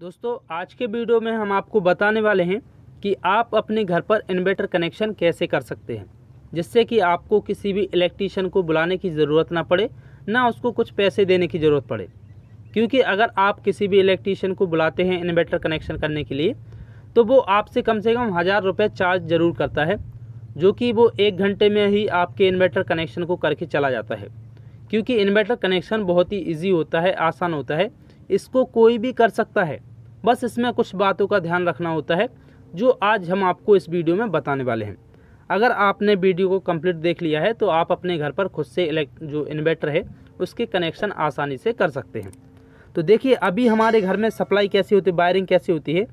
दोस्तों आज के वीडियो में हम आपको बताने वाले हैं कि आप अपने घर पर इन्वेटर कनेक्शन कैसे कर सकते हैं जिससे कि आपको किसी भी इलेक्ट्रीशियन को बुलाने की ज़रूरत ना पड़े ना उसको कुछ पैसे देने की ज़रूरत पड़े क्योंकि अगर आप किसी भी इलेक्ट्रीशियन को बुलाते हैं इन्वेटर कनेक्शन करने के लिए तो वो आपसे कम से कम हज़ार रुपये चार्ज ज़रूर करता है जो कि वो एक घंटे में ही आपके इन्वेटर कनेक्शन को करके चला जाता है क्योंकि इन्वेटर कनेक्शन बहुत ही ईजी होता है आसान होता है इसको कोई भी कर सकता है बस इसमें कुछ बातों का ध्यान रखना होता है जो आज हम आपको इस वीडियो में बताने वाले हैं अगर आपने वीडियो को कंप्लीट देख लिया है तो आप अपने घर पर खुद से जो इन्वर्टर है उसके कनेक्शन आसानी से कर सकते हैं तो देखिए अभी हमारे घर में सप्लाई कैसी होती है वायरिंग कैसी होती है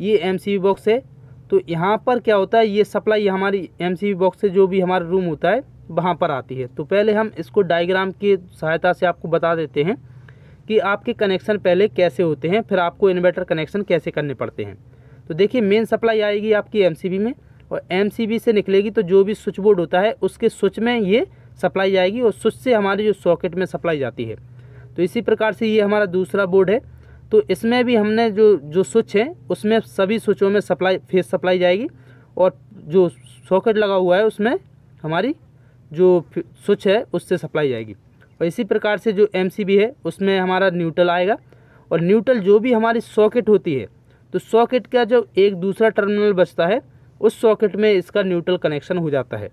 ये एम बॉक्स है तो यहाँ पर क्या होता है ये सप्लाई हमारी एम बॉक्स से जो भी हमारा रूम होता है वहाँ पर आती है तो पहले हम इसको डायग्राम की सहायता से आपको बता देते हैं कि आपके कनेक्शन पहले कैसे होते हैं फिर आपको इन्वर्टर कनेक्शन कैसे करने पड़ते हैं तो देखिए मेन सप्लाई आएगी आपकी एम में और एम से निकलेगी तो जो भी स्विच बोर्ड होता है उसके स्विच में ये सप्लाई जाएगी और स्विच से हमारे जो सॉकेट में सप्लाई जाती है तो इसी प्रकार से ये हमारा दूसरा बोर्ड है तो इसमें भी हमने जो जो स्विच है उसमें सभी स्विचों में सप्लाई फेस सप्लाई जाएगी और जो सॉकेट लगा हुआ है उसमें हमारी जो स्विच है उससे सप्लाई जाएगी और इसी प्रकार से जो एम है उसमें हमारा न्यूट्रल आएगा और न्यूट्रल जो भी हमारी सॉकेट होती है तो सॉकेट का जो एक दूसरा टर्मिनल बचता है उस सॉकेट में इसका न्यूट्रल कनेक्शन हो जाता है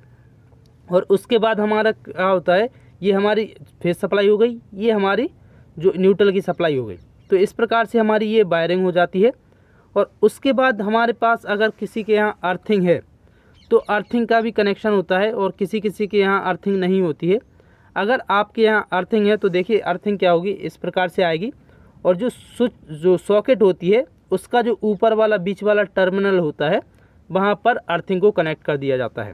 और उसके बाद हमारा क्या होता है ये हमारी फेस सप्लाई हो गई ये हमारी जो न्यूट्रल की सप्लाई हो गई तो इस प्रकार से हमारी ये वायरिंग हो जाती है और उसके बाद हमारे पास अगर किसी के यहाँ अर्थिंग है तो अर्थिंग का भी कनेक्शन होता है और किसी किसी के यहाँ अर्थिंग नहीं होती है अगर आपके यहाँ अर्थिंग है तो देखिए अर्थिंग क्या होगी इस प्रकार से आएगी और जो स्विच जो सॉकेट होती है उसका जो ऊपर वाला बीच वाला टर्मिनल होता है वहाँ पर अर्थिंग को कनेक्ट कर दिया जाता है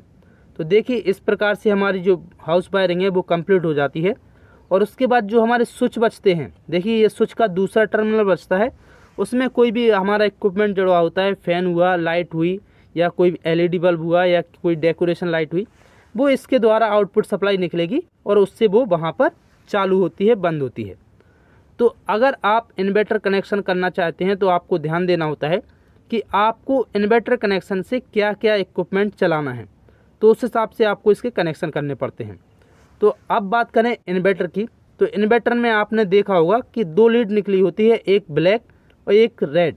तो देखिए इस प्रकार से हमारी जो हाउस वायरिंग है वो कम्प्लीट हो जाती है और उसके बाद जो हमारे स्विच बचते हैं देखिए ये स्विच का दूसरा टर्मिनल बचता है उसमें कोई भी हमारा इक्विपमेंट जुड़वा होता है फ़ैन हुआ लाइट हुई या कोई एलईडी बल्ब हुआ या कोई डेकोरेशन लाइट हुई वो इसके द्वारा आउटपुट सप्लाई निकलेगी और उससे वो वहाँ पर चालू होती है बंद होती है तो अगर आप इन्वर्टर कनेक्शन करना चाहते हैं तो आपको ध्यान देना होता है कि आपको इन्वर्टर कनेक्शन से क्या क्या इक्विपमेंट चलाना है तो उस हिसाब से आपको इसके कनेक्शन करने पड़ते हैं तो अब बात करें इन्वर्टर की तो इन्वर्टर में आपने देखा होगा कि दो लीड निकली होती है एक ब्लैक और एक रेड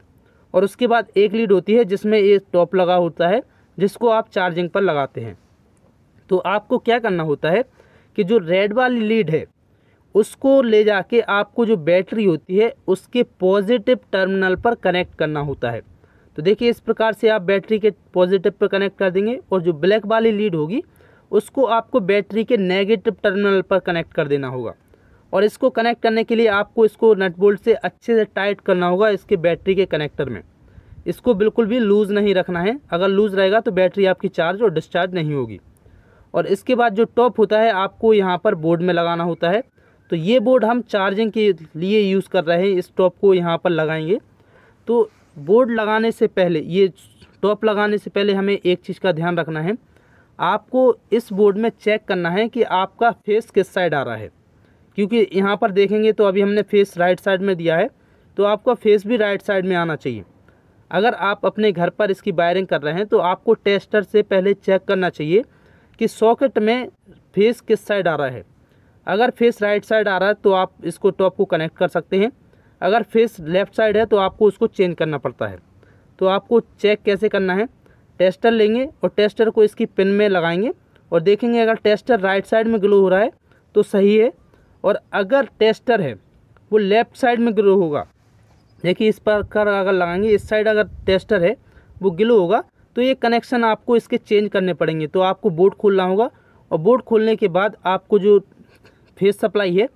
और उसके बाद एक लीड होती है जिसमें एक टॉप लगा होता है जिसको आप चार्जिंग पर लगाते हैं तो आपको क्या करना होता है कि जो रेड वाली लीड है उसको ले जाके आपको जो बैटरी होती है उसके पॉजिटिव टर्मिनल पर कनेक्ट करना होता है तो देखिए इस प्रकार से आप बैटरी के पॉजिटिव पर कनेक्ट कर देंगे और जो ब्लैक वाली लीड होगी उसको आपको बैटरी के नेगेटिव टर्मिनल पर कनेक्ट कर देना होगा और इसको कनेक्ट करने के लिए आपको इसको नट बोल्ट से अच्छे से टाइट करना होगा इसके बैटरी के कनेक्टर में इसको बिल्कुल भी लूज़ नहीं रखना है अगर लूज़ रहेगा तो बैटरी आपकी चार्ज और डिस्चार्ज नहीं होगी और इसके बाद जो टॉप होता है आपको यहाँ पर बोर्ड में लगाना होता है तो ये बोर्ड हम चार्जिंग के लिए यूज़ कर रहे हैं इस टॉप को यहाँ पर लगाएंगे तो बोर्ड लगाने से पहले ये टॉप लगाने से पहले हमें एक चीज़ का ध्यान रखना है आपको इस बोर्ड में चेक करना है कि आपका फेस किस साइड आ रहा है क्योंकि यहाँ पर देखेंगे तो अभी हमने फेस राइट साइड में दिया है तो आपका फेस भी राइट साइड में आना चाहिए अगर आप अपने घर पर इसकी वायरिंग कर रहे हैं तो आपको टेस्टर से पहले चेक करना चाहिए कि सॉकेट में फेस किस साइड आ रहा है अगर फेस राइट साइड आ रहा है तो आप इसको टॉप तो को कनेक्ट कर सकते हैं अगर फेस लेफ़्ट साइड है तो आपको उसको चेंज करना पड़ता है तो आपको चेक कैसे करना है टेस्टर लेंगे और टेस्टर को इसकी पिन में लगाएंगे और देखेंगे अगर टेस्टर राइट साइड में ग्लो हो रहा है तो सही है और अगर टेस्टर है वो लेफ़्ट साइड में ग्लो होगा देखिए इस पर कर अगर लगाएंगे इस साइड अगर टेस्टर है वो ग्लो होगा तो ये कनेक्शन आपको इसके चेंज करने पड़ेंगे तो आपको बोर्ड खोलना होगा और बोर्ड खोलने के बाद आपको जो फेस सप्लाई है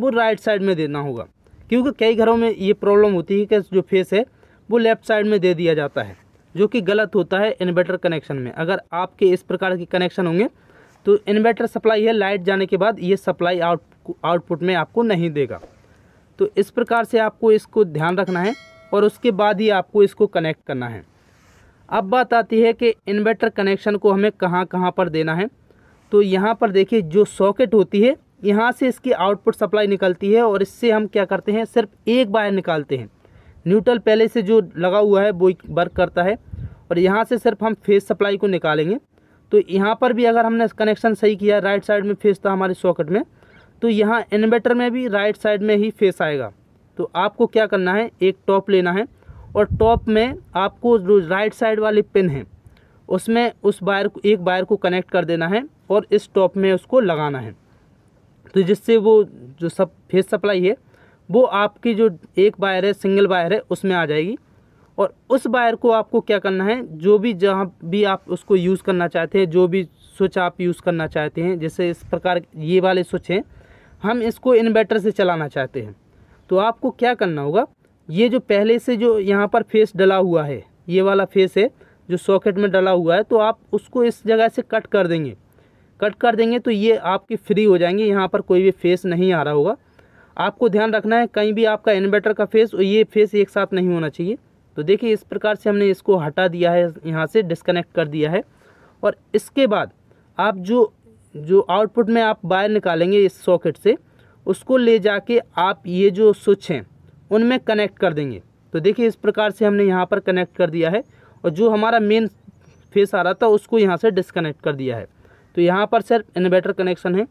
वो राइट साइड में देना होगा क्योंकि कई घरों में ये प्रॉब्लम होती है कि जो फेस है वो लेफ़्ट साइड में दे दिया जाता है जो कि गलत होता है इन्वर्टर कनेक्शन में अगर आपके इस प्रकार के कनेक्शन होंगे तो इन्वर्टर सप्लाई है लाइट जाने के बाद ये सप्लाई आउट आउटपुट में आपको नहीं देगा तो इस प्रकार से आपको इसको ध्यान रखना है और उसके बाद ही आपको इसको कनेक्ट करना है अब बात आती है कि इन्वर्टर कनेक्शन को हमें कहाँ कहाँ पर देना है तो यहाँ पर देखिए जो सॉकेट होती है यहाँ से इसकी आउटपुट सप्लाई निकलती है और इससे हम क्या करते हैं सिर्फ एक वायर निकालते हैं न्यूट्रल पहले से जो लगा हुआ है वो वर्क करता है और यहाँ से सिर्फ हम फेस सप्लाई को निकालेंगे तो यहाँ पर भी अगर हमने कनेक्शन सही किया राइट साइड में फेस था हमारे सॉकेट में तो यहाँ इन्वर्टर में भी राइट साइड में ही फेस आएगा तो आपको क्या करना है एक टॉप लेना है और टॉप में आपको जो राइट साइड वाली पिन है उसमें उस वायर को एक वायर को कनेक्ट कर देना है और इस टॉप में उसको लगाना है तो जिससे वो जो सब फेस सप्लाई है वो आपकी जो एक वायर है सिंगल वायर है उसमें आ जाएगी और उस वायर को आपको क्या करना है जो भी जहाँ भी आप उसको यूज़ करना चाहते हैं जो भी स्विच आप यूज़ करना चाहते हैं जैसे इस प्रकार ये वाले स्विच हैं हम इसको इन्वर्टर से चलाना चाहते हैं तो आपको क्या करना होगा ये जो पहले से जो यहाँ पर फेस डला हुआ है ये वाला फेस है जो सॉकेट में डला हुआ है तो आप उसको इस जगह से कट कर देंगे कट कर देंगे तो ये आपके फ्री हो जाएंगे यहाँ पर कोई भी फेस नहीं आ रहा होगा आपको ध्यान रखना है कहीं भी आपका इन्वर्टर का फेस और ये फेस एक साथ नहीं होना चाहिए तो देखिए इस प्रकार से हमने इसको हटा दिया है यहाँ से डिस्कनेक्ट कर दिया है और इसके बाद आप जो जो आउटपुट में आप बायर निकालेंगे इस सॉकेट से उसको ले जाके आप ये जो स्विच हैं उनमें कनेक्ट कर देंगे तो देखिए इस प्रकार से हमने यहाँ पर कनेक्ट कर दिया है और जो हमारा मेन फेस आ रहा था उसको यहाँ से डिसकनेक्ट कर दिया है तो यहाँ पर सिर्फ इन्वेटर कनेक्शन है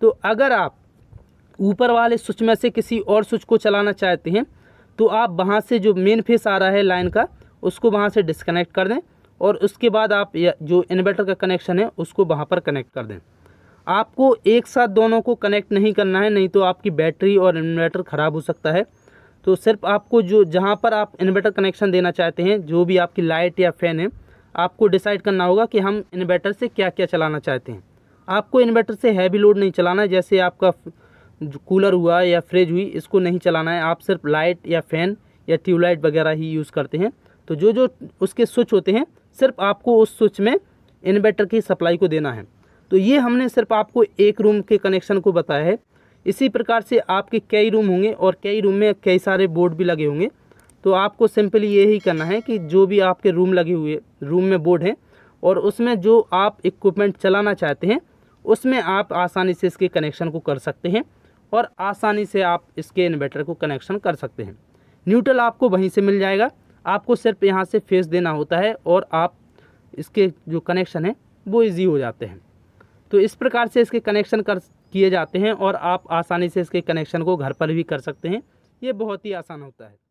तो अगर आप ऊपर वाले स्विच में से किसी और स्विच को चलाना चाहते हैं तो आप वहाँ से जो मेन फेस आ रहा है लाइन का उसको वहाँ से डिसकनेक्ट कर दें और उसके बाद आप जो इन्वेटर का कनेक्शन है उसको वहाँ पर कनेक्ट कर दें आपको एक साथ दोनों को कनेक्ट नहीं करना है नहीं तो आपकी बैटरी और इन्वेटर ख़राब हो सकता है तो सिर्फ आपको जो जहाँ पर आप इन्वर्टर कनेक्शन देना चाहते हैं जो भी आपकी लाइट या फैन है आपको डिसाइड करना होगा कि हम इन्वर्टर से क्या क्या चलाना चाहते हैं आपको इन्वर्टर से हैवी लोड नहीं चलाना है जैसे आपका कूलर हुआ या फ्रिज हुई इसको नहीं चलाना है आप सिर्फ लाइट या फैन या ट्यूबलाइट वगैरह ही यूज़ करते हैं तो जो जो उसके स्विच होते हैं सिर्फ आपको उस स्विच में इन्वर्टर की सप्लाई को देना है तो ये हमने सिर्फ आपको एक रूम के कनेक्शन को बताया है इसी प्रकार से आपके कई रूम होंगे और कई रूम में कई सारे बोर्ड भी लगे होंगे तो आपको सिंपली यही करना है कि जो भी आपके रूम लगे हुए रूम में बोर्ड हैं और उसमें जो आप इक्विपमेंट चलाना चाहते हैं उसमें आप आसानी से इसके कनेक्शन को कर सकते हैं और आसानी से आप इसके इन्वर्टर को कनेक्शन कर सकते हैं न्यूट्रल आपको वहीं से मिल जाएगा आपको सिर्फ यहाँ से फेस देना होता है और आप इसके जो कनेक्शन हैं वो ईजी हो जाते हैं तो इस प्रकार से इसके कनेक्शन कर किए जाते हैं और आप आसानी से इसके कनेक्शन को घर पर भी कर सकते हैं ये बहुत ही आसान होता है